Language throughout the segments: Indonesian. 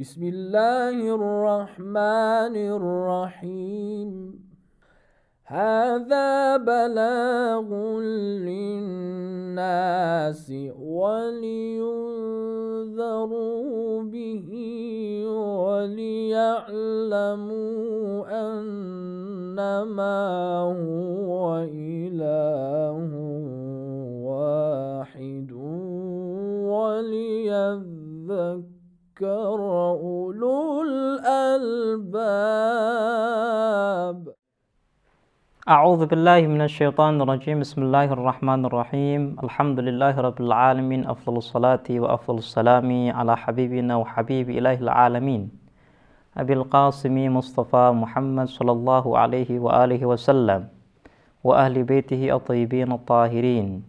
بسم الله الرحمن الرحيم هذا بلاغ للناس ولينذروا به وليعلموا أنما هو إله واحد وليذكر يذكر أولو الألباب أعوذ بالله من الشيطان الرجيم بسم الله الرحمن الرحيم الحمد لله رب العالمين أفضل الصلاة وأفضل السلام على حبيبنا وحبيب إله العالمين أبي القاسم مصطفى محمد صلى الله عليه وآله وسلم وأهل بيته الطيبين الطاهرين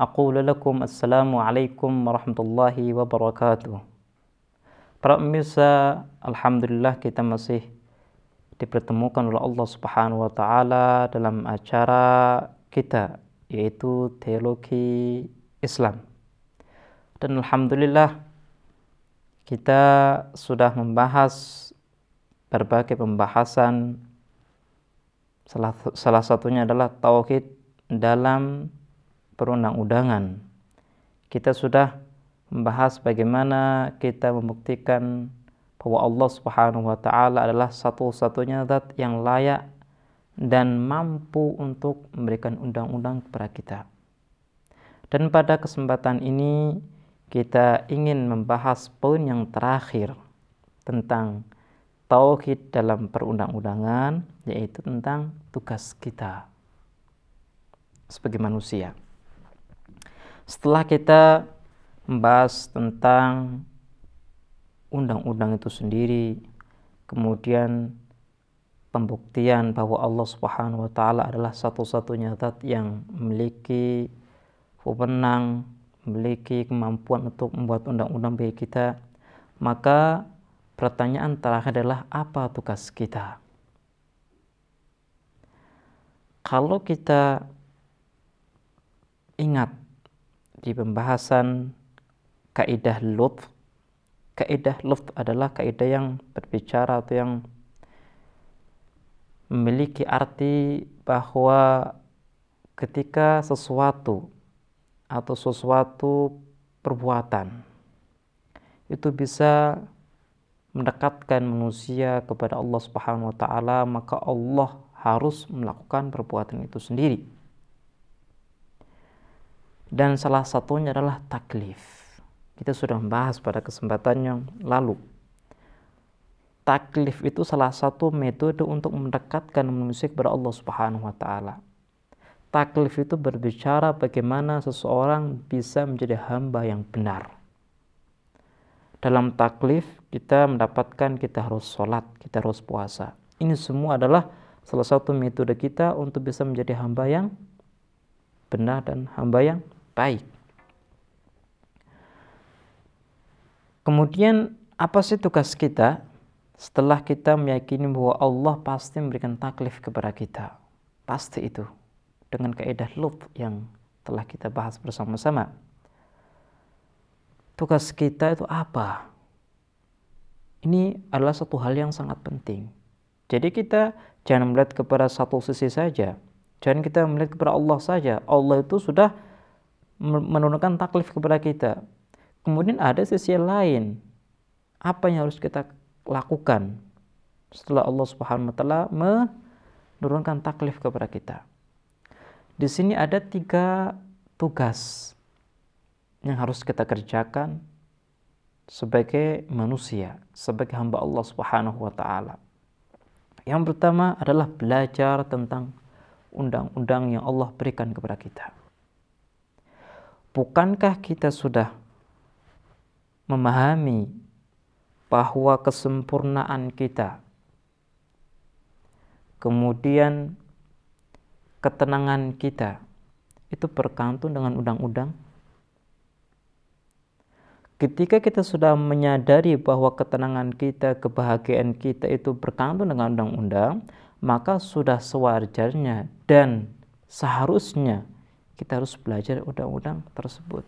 أقول لكم السلام عليكم ورحمة الله وبركاته Para pemirsa, alhamdulillah kita masih dipertemukan oleh Allah Subhanahu wa taala dalam acara kita yaitu teologi Islam. Dan alhamdulillah kita sudah membahas berbagai pembahasan salah, salah satunya adalah tauhid dalam perundang-undangan. Kita sudah membahas bagaimana kita membuktikan bahwa Allah Subhanahu wa taala adalah satu-satunya zat yang layak dan mampu untuk memberikan undang-undang kepada kita. Dan pada kesempatan ini kita ingin membahas poin yang terakhir tentang tauhid dalam perundang-undangan yaitu tentang tugas kita sebagai manusia. Setelah kita membahas tentang undang-undang itu sendiri, kemudian pembuktian bahwa Allah Subhanahu wa taala adalah satu-satunya zat yang memiliki wewenang, memiliki kemampuan untuk membuat undang-undang bagi kita, maka pertanyaan terakhir adalah apa tugas kita? Kalau kita ingat di pembahasan kaidah lut kaidah lut adalah kaidah yang berbicara atau yang memiliki arti bahwa ketika sesuatu atau sesuatu perbuatan itu bisa mendekatkan manusia kepada Allah Subhanahu wa taala maka Allah harus melakukan perbuatan itu sendiri dan salah satunya adalah taklif kita sudah membahas pada kesempatan yang lalu. Taklif itu salah satu metode untuk mendekatkan manusia kepada Allah Subhanahu wa taala. Taklif itu berbicara bagaimana seseorang bisa menjadi hamba yang benar. Dalam taklif kita mendapatkan kita harus sholat, kita harus puasa. Ini semua adalah salah satu metode kita untuk bisa menjadi hamba yang benar dan hamba yang baik. Kemudian apa sih tugas kita setelah kita meyakini bahwa Allah pasti memberikan taklif kepada kita? Pasti itu dengan kaidah loop yang telah kita bahas bersama-sama. Tugas kita itu apa? Ini adalah satu hal yang sangat penting. Jadi kita jangan melihat kepada satu sisi saja. Jangan kita melihat kepada Allah saja. Allah itu sudah menurunkan taklif kepada kita Kemudian ada sisi lain. Apa yang harus kita lakukan setelah Allah Subhanahu wa taala menurunkan taklif kepada kita? Di sini ada tiga tugas yang harus kita kerjakan sebagai manusia, sebagai hamba Allah Subhanahu wa taala. Yang pertama adalah belajar tentang undang-undang yang Allah berikan kepada kita. Bukankah kita sudah memahami bahwa kesempurnaan kita, kemudian ketenangan kita, itu berkantung dengan undang-undang. Ketika kita sudah menyadari bahwa ketenangan kita, kebahagiaan kita itu berkantung dengan undang-undang, maka sudah sewajarnya dan seharusnya kita harus belajar undang-undang tersebut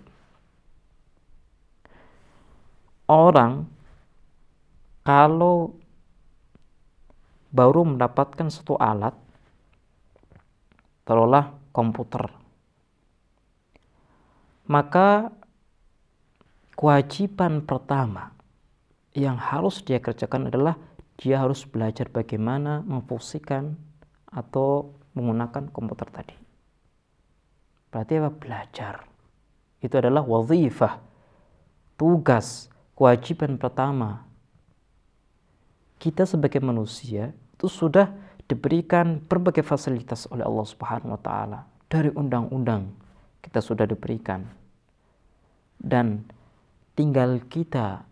orang kalau baru mendapatkan satu alat, terolah komputer, maka kewajiban pertama yang harus dia kerjakan adalah dia harus belajar bagaimana memfungsikan atau menggunakan komputer tadi. Berarti apa? Belajar. Itu adalah wazifah, tugas kewajiban pertama kita sebagai manusia itu sudah diberikan berbagai fasilitas oleh Allah Subhanahu wa taala dari undang-undang kita sudah diberikan dan tinggal kita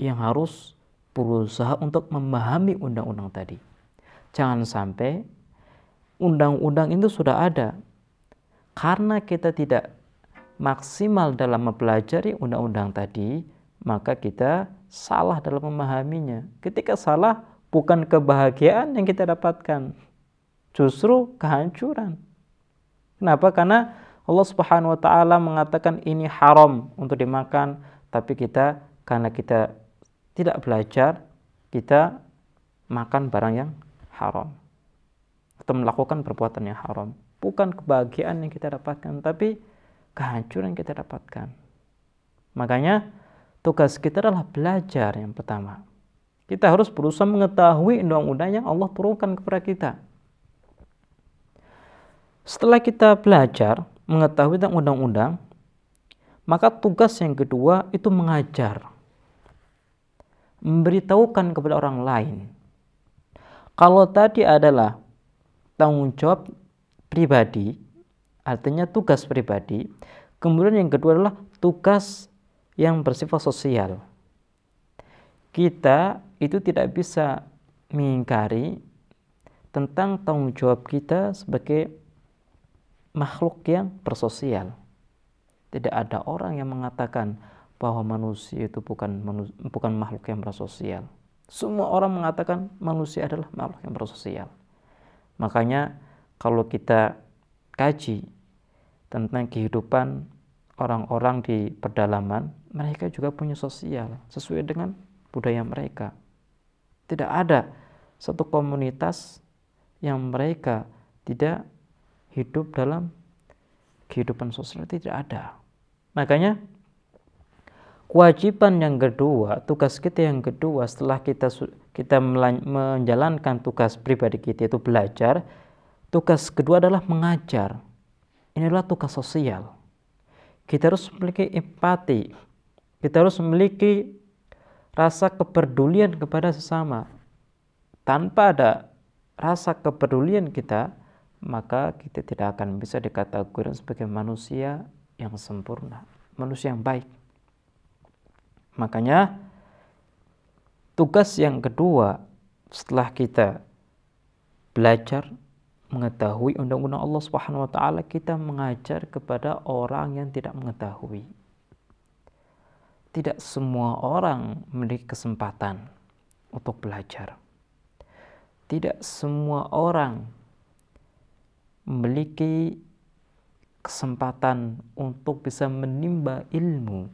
yang harus berusaha untuk memahami undang-undang tadi jangan sampai undang-undang itu sudah ada karena kita tidak maksimal dalam mempelajari undang-undang tadi maka kita salah dalam memahaminya. Ketika salah, bukan kebahagiaan yang kita dapatkan, justru kehancuran. Kenapa? Karena Allah Subhanahu wa taala mengatakan ini haram untuk dimakan, tapi kita karena kita tidak belajar, kita makan barang yang haram atau melakukan perbuatan yang haram. Bukan kebahagiaan yang kita dapatkan, tapi kehancuran yang kita dapatkan. Makanya tugas kita adalah belajar yang pertama. Kita harus berusaha mengetahui undang-undang yang Allah turunkan kepada kita. Setelah kita belajar mengetahui tentang undang-undang, maka tugas yang kedua itu mengajar. Memberitahukan kepada orang lain. Kalau tadi adalah tanggung jawab pribadi, artinya tugas pribadi. Kemudian yang kedua adalah tugas yang bersifat sosial. Kita itu tidak bisa mengingkari tentang tanggung jawab kita sebagai makhluk yang bersosial. Tidak ada orang yang mengatakan bahwa manusia itu bukan bukan makhluk yang bersosial. Semua orang mengatakan manusia adalah makhluk yang bersosial. Makanya kalau kita kaji tentang kehidupan orang-orang di pedalaman, mereka juga punya sosial sesuai dengan budaya mereka. Tidak ada satu komunitas yang mereka tidak hidup dalam kehidupan sosial tidak ada. Makanya kewajiban yang kedua, tugas kita yang kedua setelah kita kita menjalankan tugas pribadi kita itu belajar, tugas kedua adalah mengajar. Inilah tugas sosial kita harus memiliki empati kita harus memiliki rasa kepedulian kepada sesama tanpa ada rasa kepedulian kita maka kita tidak akan bisa dikategorikan sebagai manusia yang sempurna manusia yang baik makanya tugas yang kedua setelah kita belajar mengetahui undang-undang Allah Subhanahu wa taala kita mengajar kepada orang yang tidak mengetahui. Tidak semua orang memiliki kesempatan untuk belajar. Tidak semua orang memiliki kesempatan untuk bisa menimba ilmu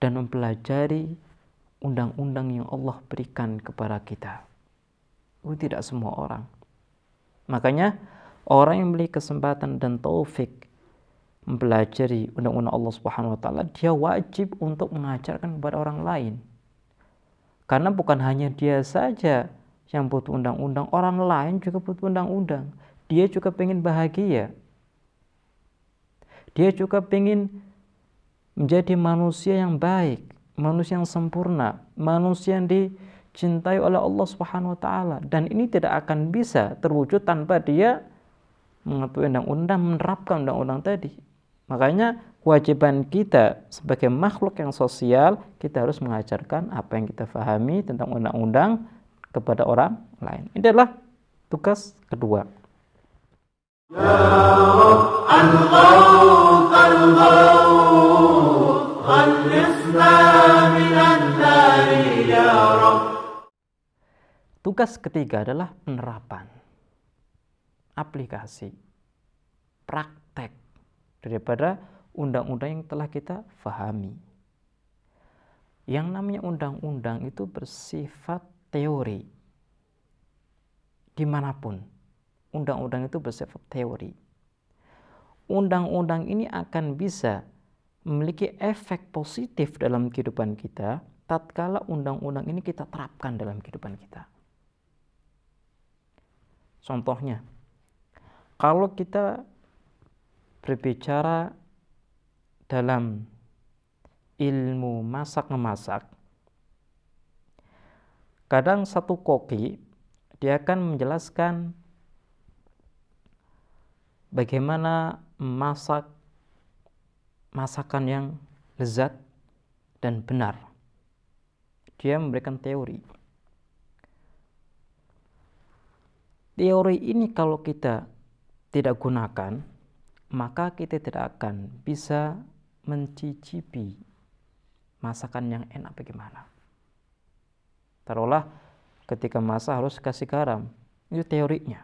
dan mempelajari undang-undang yang Allah berikan kepada kita. Itu tidak semua orang Makanya orang yang beli kesempatan dan taufik mempelajari undang-undang Allah Subhanahu wa taala, dia wajib untuk mengajarkan kepada orang lain. Karena bukan hanya dia saja yang butuh undang-undang, orang lain juga butuh undang-undang. Dia juga pengen bahagia. Dia juga pengen menjadi manusia yang baik, manusia yang sempurna, manusia yang di dicintai oleh Allah Subhanahu wa taala dan ini tidak akan bisa terwujud tanpa dia mengatur undang-undang, menerapkan undang-undang tadi. Makanya kewajiban kita sebagai makhluk yang sosial, kita harus mengajarkan apa yang kita pahami tentang undang-undang kepada orang lain. Ini adalah tugas kedua. Ya Allah, Allah, Allah. Tugas ketiga adalah hmm. penerapan, aplikasi, praktek daripada undang-undang yang telah kita fahami. Yang namanya undang-undang itu bersifat teori. Dimanapun, undang-undang itu bersifat teori. Undang-undang ini akan bisa memiliki efek positif dalam kehidupan kita tatkala undang-undang ini kita terapkan dalam kehidupan kita. Contohnya, kalau kita berbicara dalam ilmu masak memasak, kadang satu koki dia akan menjelaskan bagaimana memasak masakan yang lezat dan benar. Dia memberikan teori. Teori ini kalau kita tidak gunakan, maka kita tidak akan bisa mencicipi masakan yang enak bagaimana. Taruhlah ketika masak harus kasih garam. Itu teorinya.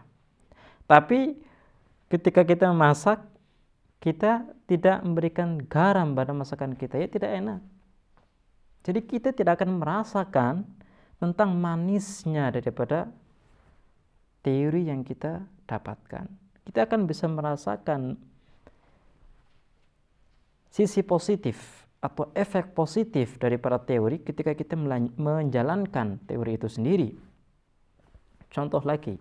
Tapi ketika kita masak, kita tidak memberikan garam pada masakan kita, ya tidak enak. Jadi kita tidak akan merasakan tentang manisnya daripada teori yang kita dapatkan. Kita akan bisa merasakan sisi positif atau efek positif dari para teori ketika kita menjalankan teori itu sendiri. Contoh lagi,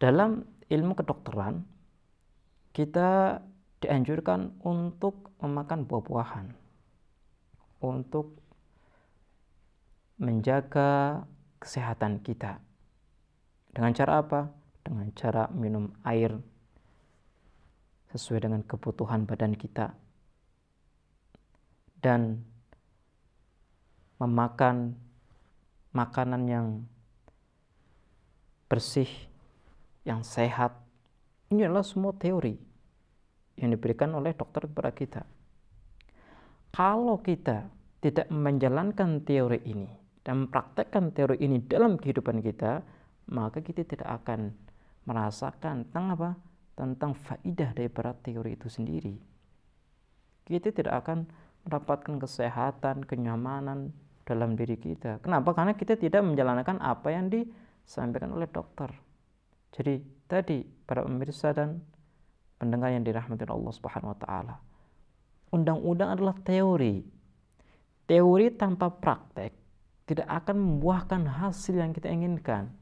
dalam ilmu kedokteran kita dianjurkan untuk memakan buah-buahan untuk menjaga kesehatan kita. Dengan cara apa? Dengan cara minum air sesuai dengan kebutuhan badan kita dan memakan makanan yang bersih, yang sehat. Ini adalah semua teori yang diberikan oleh dokter kepada kita. Kalau kita tidak menjalankan teori ini dan mempraktekkan teori ini dalam kehidupan kita, maka kita tidak akan merasakan tentang apa? Tentang faidah dari berat teori itu sendiri. Kita tidak akan mendapatkan kesehatan, kenyamanan dalam diri kita. Kenapa? Karena kita tidak menjalankan apa yang disampaikan oleh dokter. Jadi tadi para pemirsa dan pendengar yang dirahmati Allah Subhanahu wa taala. Undang-undang adalah teori. Teori tanpa praktek tidak akan membuahkan hasil yang kita inginkan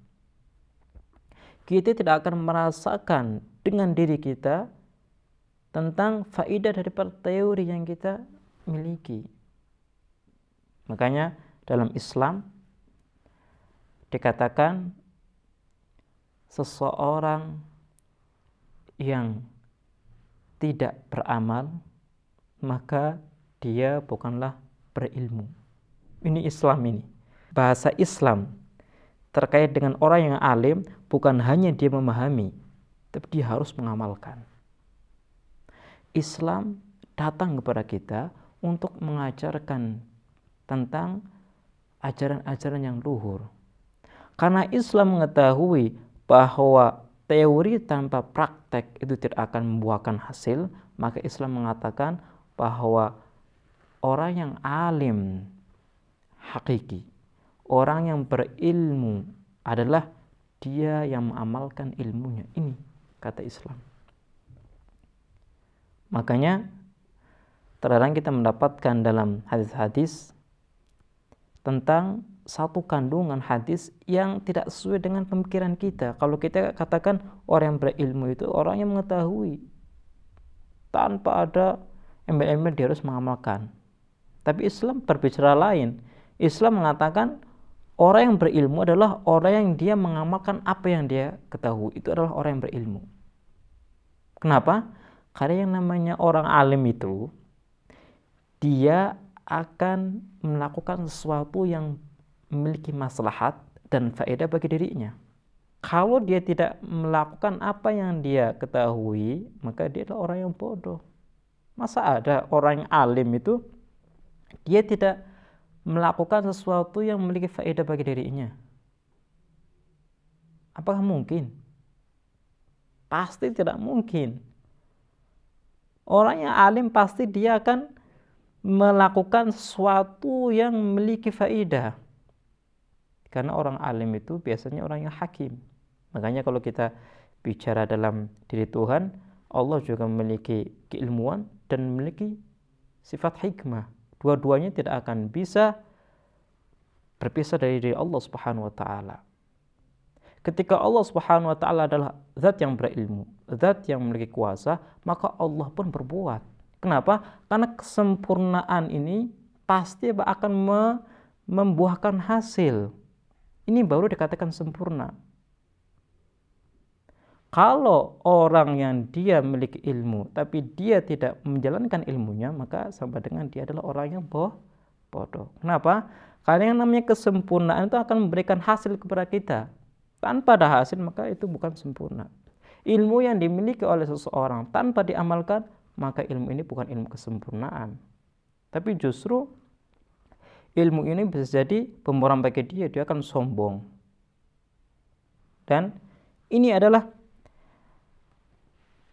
kita tidak akan merasakan dengan diri kita tentang faidah dari teori yang kita miliki. Makanya dalam Islam dikatakan seseorang yang tidak beramal maka dia bukanlah berilmu. Ini Islam ini. Bahasa Islam terkait dengan orang yang alim bukan hanya dia memahami, tapi dia harus mengamalkan. Islam datang kepada kita untuk mengajarkan tentang ajaran-ajaran yang luhur. Karena Islam mengetahui bahwa teori tanpa praktek itu tidak akan membuahkan hasil, maka Islam mengatakan bahwa orang yang alim hakiki, orang yang berilmu adalah dia yang mengamalkan ilmunya ini kata Islam makanya terkadang kita mendapatkan dalam hadis-hadis tentang satu kandungan hadis yang tidak sesuai dengan pemikiran kita kalau kita katakan orang yang berilmu itu orang yang mengetahui tanpa ada embel-embel dia harus mengamalkan tapi Islam berbicara lain Islam mengatakan Orang yang berilmu adalah orang yang dia mengamalkan apa yang dia ketahui. Itu adalah orang yang berilmu. Kenapa? Karena yang namanya orang alim itu dia akan melakukan sesuatu yang memiliki maslahat dan faedah bagi dirinya. Kalau dia tidak melakukan apa yang dia ketahui, maka dia adalah orang yang bodoh. Masa ada orang yang alim itu dia tidak melakukan sesuatu yang memiliki faedah bagi dirinya? Apakah mungkin? Pasti tidak mungkin. Orang yang alim pasti dia akan melakukan sesuatu yang memiliki faedah. Karena orang alim itu biasanya orang yang hakim. Makanya kalau kita bicara dalam diri Tuhan, Allah juga memiliki keilmuan dan memiliki sifat hikmah dua-duanya tidak akan bisa berpisah dari diri Allah Subhanahu wa taala. Ketika Allah Subhanahu wa taala adalah zat yang berilmu, zat yang memiliki kuasa, maka Allah pun berbuat. Kenapa? Karena kesempurnaan ini pasti akan membuahkan hasil. Ini baru dikatakan sempurna. Kalau orang yang dia memiliki ilmu tapi dia tidak menjalankan ilmunya, maka sama dengan dia adalah orang yang boh, bodoh. Kenapa? Karena yang namanya kesempurnaan itu akan memberikan hasil kepada kita. Tanpa ada hasil maka itu bukan sempurna. Ilmu yang dimiliki oleh seseorang tanpa diamalkan maka ilmu ini bukan ilmu kesempurnaan. Tapi justru ilmu ini bisa jadi pemboran bagi dia, dia akan sombong. Dan ini adalah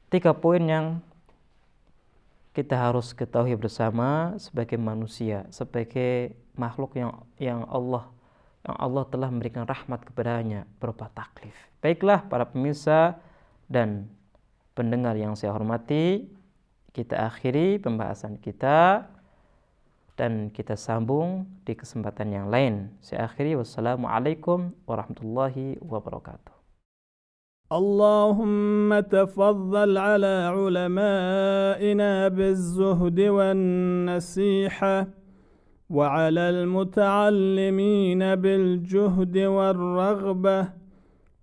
tiga poin yang kita harus ketahui bersama sebagai manusia, sebagai makhluk yang yang Allah yang Allah telah memberikan rahmat kepadanya berupa taklif. Baiklah para pemirsa dan pendengar yang saya hormati, kita akhiri pembahasan kita dan kita sambung di kesempatan yang lain. Saya akhiri wassalamualaikum warahmatullahi wabarakatuh. اللهم تفضل على علمائنا بالزهد والنصيحه وعلى المتعلمين بالجهد والرغبه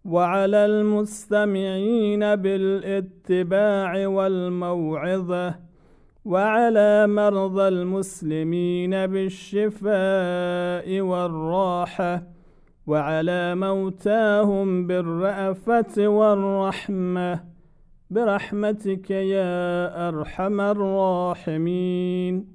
وعلى المستمعين بالاتباع والموعظه وعلى مرضى المسلمين بالشفاء والراحه وعلى موتاهم بالرأفة والرحمة برحمتك يا أرحم الراحمين